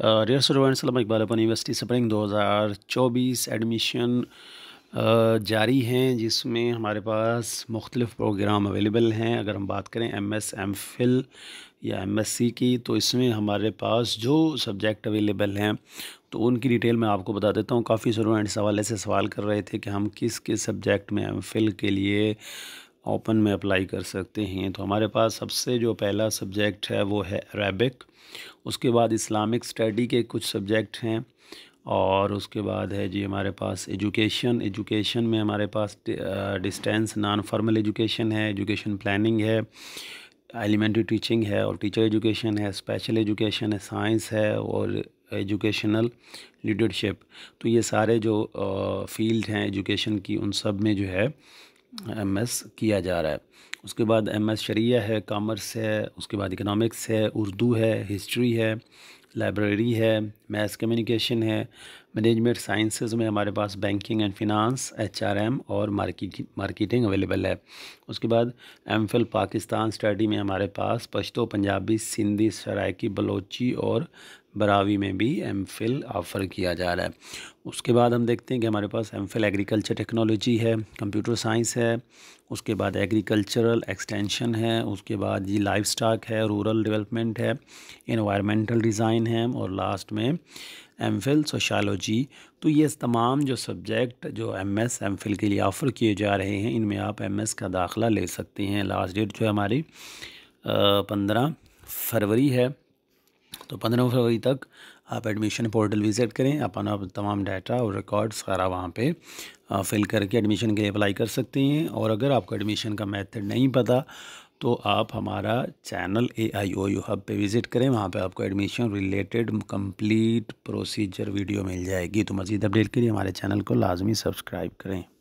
रियासत सलम Iqbal open university spring 2024 admission जारी हैं जिसमें हमारे पास मुख्तलिफ़ प्रोग्राम अवेलेबल हैं अगर हम बात करें एम एस एम फिल या एम एस सी की तो इसमें हमारे पास जो सब्जेक्ट अवेलेबल हैं तो उनकी डिटेल मैं आपको बता देता हूँ काफ़ी स्टूडेंट्स हवाले से सवाल कर रहे थे कि हम किस किस सब्जेक्ट में एम फिल के लिए ओपन में अप्लाई कर सकते हैं तो हमारे पास सबसे जो पहला सब्जेक्ट है वो है अरेबिक उसके बाद इस्लामिक स्टडी के कुछ सब्जेक्ट हैं और उसके बाद है जी हमारे पास एजुकेशन एजुकेशन में हमारे पास डिस्टेंस नॉन फॉर्मल एजुकेशन है एजुकेशन प्लानिंग है एलिमेंट्री टीचिंग है और टीचर एजुकेशन है स्पेशल एजुकेशन है साइंस है और एजुकेशनल लीडरशिप तो ये सारे जो फील्ड हैं एजुकेशन की उन सब में जो है एम एस किया जा रहा है उसके बाद एम एस शरिया है कामर्स है उसके बाद इकनॉमिक्स है उर्दू है हिस्ट्री है लाइब्रेरी है मैथ कम्युनिकेशन है मैनेजमेंट साइंसेस में हमारे पास बैंकिंग एंड फिनांस एचआरएम और मार्केटिंग अवेलेबल है उसके बाद एम फिल पाकिस्तान स्टडी में हमारे पास पश्तो पंजाबी सिंधी सराइकी बलोची और बरावी में भी एम फिल ऑफ़र किया जा रहा है उसके बाद हम देखते हैं कि हमारे पास एम फिल एग्रीकल्चर टेक्नोलॉजी है कंप्यूटर साइंस है उसके बाद एग्रीकल्चरल एक्सटेंशन है उसके बाद ये लाइफ स्टाक है रूरल डेवलपमेंट है इन्वायरमेंटल डिज़ाइन है और लास्ट में एम फिल सोशालॉजी तो ये तमाम जो सब्जेक्ट जो एम एस एम फिल के लिए ऑफ़र किए जा रहे हैं इनमें आप एम एस का दाखिला ले सकते हैं लास्ट डेट जो है हमारी पंद्रह फरवरी है तो पंद्रह फरवरी तक आप एडमिशन पोर्टल विज़िट करें अपना तमाम डाटा और रिकॉर्ड वगैरह वहाँ पे फिल करके एडमिशन के लिए अप्लाई कर सकते हैं और अगर आपको एडमिशन का मेथड नहीं पता तो आप हमारा channel A I O U hub पर विज़िट करें वहाँ पे आपको admission related complete procedure video मिल जाएगी तो मज़ीद अपडेट के लिए हमारे चैनल को लाजमी सब्सक्राइब करें